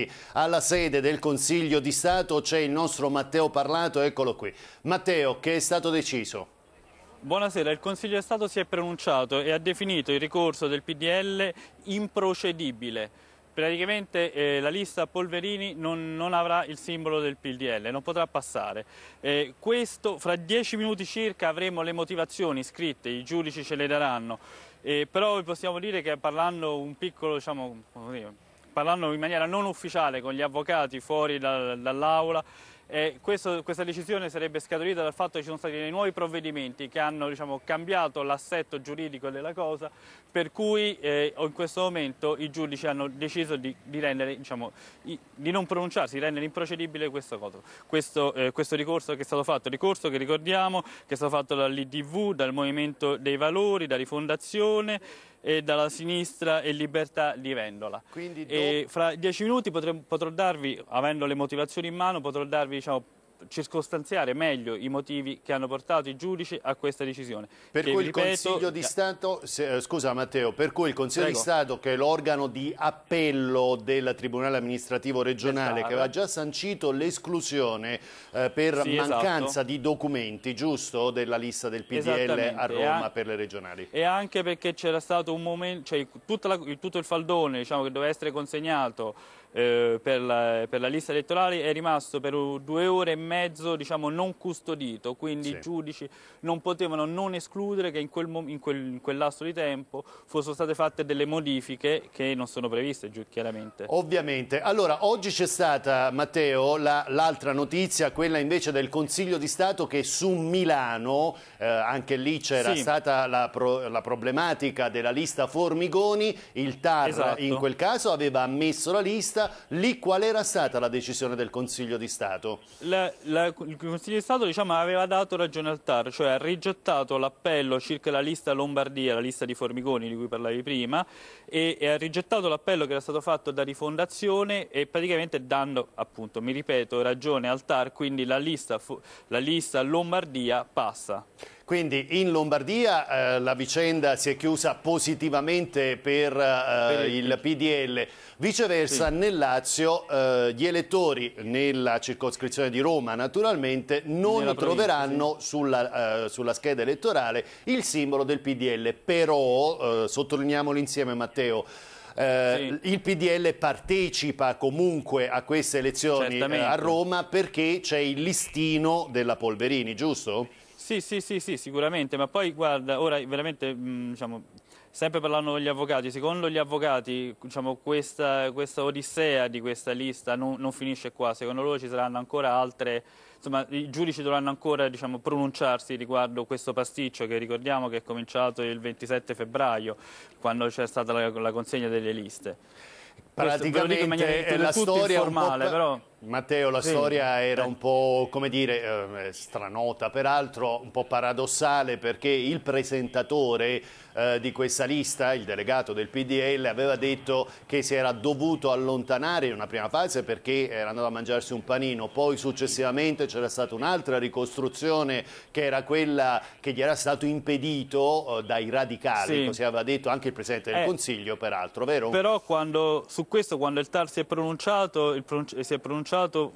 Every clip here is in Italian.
Infatti alla sede del Consiglio di Stato c'è il nostro Matteo Parlato, eccolo qui. Matteo, che è stato deciso? Buonasera, il Consiglio di Stato si è pronunciato e ha definito il ricorso del PDL improcedibile. Praticamente eh, la lista Polverini non, non, avrà il simbolo del PDL, non potrà passare. Eh, questo fra dieci minuti circa avremo le motivazioni scritte, i giudici ce le daranno, eh, però possiamo dire che parlando un piccolo diciamo, parlando in maniera non ufficiale con gli avvocati fuori da, dall'aula eh, questo, questa decisione sarebbe scaturita dal fatto che ci sono stati dei nuovi provvedimenti che hanno diciamo, cambiato l'assetto giuridico della cosa, per cui eh, in questo momento i giudici hanno deciso di, di, rendere, diciamo, di non pronunciarsi, di rendere improcedibile questo, questo, eh, questo, ricorso che è stato fatto, ricorso che ricordiamo che è stato fatto dall'IDV, dal Movimento dei Valori, da Rifondazione e dalla sinistra e Libertà di Vendola. Quindi, do... fra dieci minuti potrò, potrò darvi, avendo le motivazioni in mano, potrò darvi diciamo, circostanziare meglio i motivi che hanno portato i giudici a questa decisione. Per cui ripeto, il Consiglio di Stato, se, eh, scusa Matteo, per cui il Consiglio prego. di Stato che è l'organo di appello del Tribunale amministrativo regionale che aveva già sancito l'esclusione eh, per sì, esatto. mancanza esatto. di documenti, giusto, della lista del PDL a Roma per le regionali. E anche perché c'era stato un momento, cioè, la, tutto il faldone diciamo, che doveva essere consegnato eh, per, la, per, la, lista elettorale è rimasto per due ore e mezzo diciamo, non custodito, quindi sì. i giudici non potevano non escludere che in quel, in, quel, in quel, lasso di tempo fossero state fatte delle modifiche che non sono previste chiaramente. Ovviamente. Allora, oggi c'è stata, Matteo, l'altra la, notizia, quella invece del Consiglio di Stato che su Milano, eh, anche lì c'era sì. stata la, pro, la, problematica della lista Formigoni, il TAR esatto. in quel caso aveva ammesso la lista Giustizia, lì qual era stata la decisione del Consiglio di Stato? La, la, il Consiglio di Stato diciamo, aveva dato ragione al TAR, cioè ha rigettato l'appello circa la lista Lombardia, la lista di Formigoni di cui parlavi prima, e, e ha rigettato l'appello che era stato fatto da Rifondazione e praticamente dando, appunto, mi ripeto, ragione al TAR, quindi la lista, la lista Lombardia passa. Quindi in Lombardia eh, la vicenda si è chiusa positivamente per, eh, il, PDL, viceversa sì. nel Lazio eh, gli elettori nella circoscrizione di Roma naturalmente non Nella troveranno sì. sulla, eh, sulla, scheda elettorale il simbolo del PDL, però eh, sottolineiamolo insieme Matteo, eh, sì. il PDL partecipa comunque a queste elezioni eh, a Roma perché c'è il listino della Polverini, giusto? Sì, sì, sì, sì, sicuramente, ma poi guarda, ora veramente, mh, diciamo, sempre parlando con gli avvocati, secondo gli avvocati diciamo, questa, questa, odissea di questa lista non, non, finisce qua, secondo loro ci saranno ancora altre, insomma i giudici dovranno ancora diciamo, pronunciarsi riguardo questo pasticcio che ricordiamo che è cominciato il 27 febbraio quando c'è stata la, la consegna delle liste. Praticamente è la storia informale, però... Matteo, la sì, storia era sì. un po', come dire, eh, stranota, peraltro un po' paradossale perché il presentatore eh, di questa lista, il delegato del PDL, aveva detto che si era dovuto allontanare in una prima fase perché era andato a mangiarsi un panino, poi successivamente c'era stata un'altra ricostruzione che era quella che gli era stato impedito eh, dai radicali, sì. così aveva detto anche il Presidente del eh, Consiglio, peraltro, vero? Però quando su su questo quando il TAR si è pronunciato, il, si è pronunciato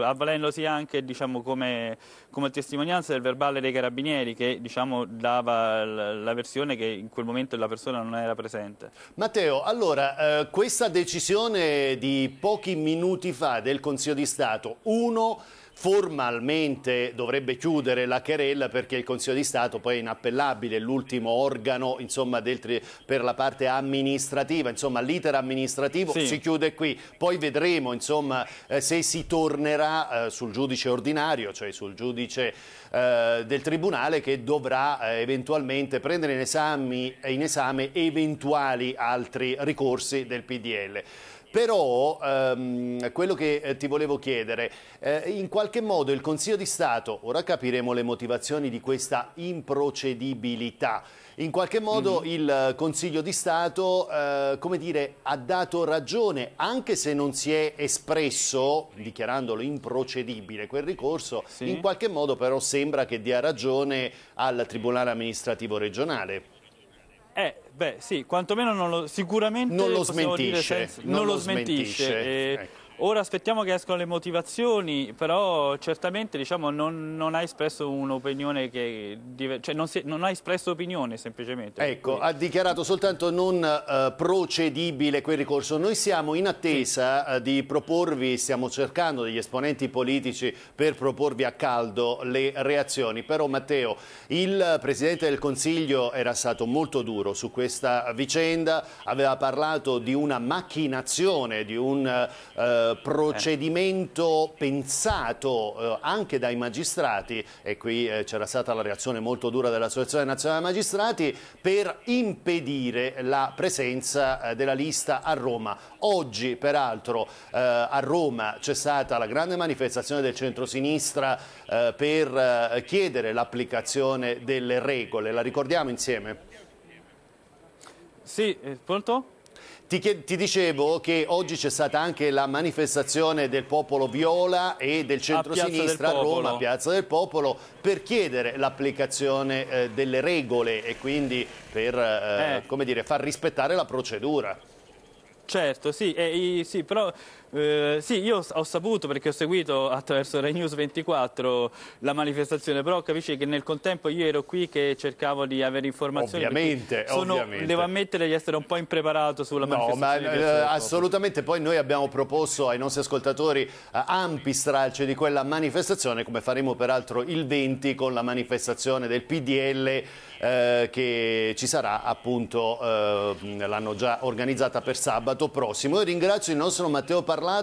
eh, avvalendosi anche diciamo, come, come, testimonianza del verbale dei carabinieri che diciamo, dava la versione che in quel momento la persona non era presente. Matteo, allora eh, questa decisione di pochi minuti fa del Consiglio di Stato, uno formalmente dovrebbe chiudere la querella perché il Consiglio di Stato poi è inappellabile, l'ultimo organo insomma, del, per la parte amministrativa, insomma l'iter amministrativo sì. si chiude qui, poi vedremo insomma, eh, se si tornerà eh, sul giudice ordinario, cioè sul giudice eh, del Tribunale che dovrà eh, eventualmente prendere in, esami, in esame eventuali altri ricorsi del PDL. Però ehm, quello che eh, ti volevo chiedere, eh, in qualche modo il Consiglio di Stato, ora capiremo le motivazioni di questa improcedibilità, in qualche modo mm -hmm. il Consiglio di Stato eh, come dire, ha dato ragione, anche se non si è espresso, dichiarandolo improcedibile quel ricorso, sì. in qualche modo però sembra che dia ragione al Tribunale amministrativo regionale. Eh, beh, sì, quantomeno non lo, sicuramente non lo smentisce. Senso, non, non, lo, smentisce. smentisce. Eh, ecco. Ora aspettiamo che escono le motivazioni, però certamente diciamo, non, non, ha espresso un'opinione che... Cioè non, si, non, ha espresso opinione semplicemente. Ecco, quindi. ha dichiarato soltanto non eh, procedibile quel ricorso. Noi siamo in attesa sì. Eh, di proporvi, stiamo cercando degli esponenti politici per proporvi a caldo le reazioni. Però Matteo, il Presidente del Consiglio era stato molto duro su questa vicenda, aveva parlato di una macchinazione, di un... Eh, eh, procedimento pensato eh, anche dai magistrati, e qui eh, c'era stata la reazione molto dura dell'Associazione Nazionale dei Magistrati, per impedire la presenza eh, della lista a Roma. Oggi, peraltro, eh, a Roma c'è stata la grande manifestazione del centro-sinistra centrosinistra per chiedere l'applicazione delle regole. La ricordiamo insieme? Sì, pronto? Ti, ti, dicevo che oggi c'è stata anche la manifestazione del popolo viola e del centrosinistra a, a Roma, Piazza del Popolo, per chiedere l'applicazione eh, delle regole e quindi per eh, eh. Dire, far rispettare la procedura. Certo, sì, eh, sì però eh, sì, io ho saputo perché ho seguito attraverso Rai News 24 la manifestazione, però capisci che nel contempo io ero qui che cercavo di avere informazioni. Ovviamente, sono, ovviamente. Devo ammettere di essere un po' impreparato sulla no, manifestazione. ma eh, assolutamente. Poi noi abbiamo proposto ai nostri ascoltatori eh, ampi stralci di quella manifestazione, come faremo peraltro il 20 con la manifestazione del PDL eh, che ci sarà appunto, eh, l'hanno già organizzata per sabato prossimo. Io ringrazio il nostro Matteo Parlamentare parlato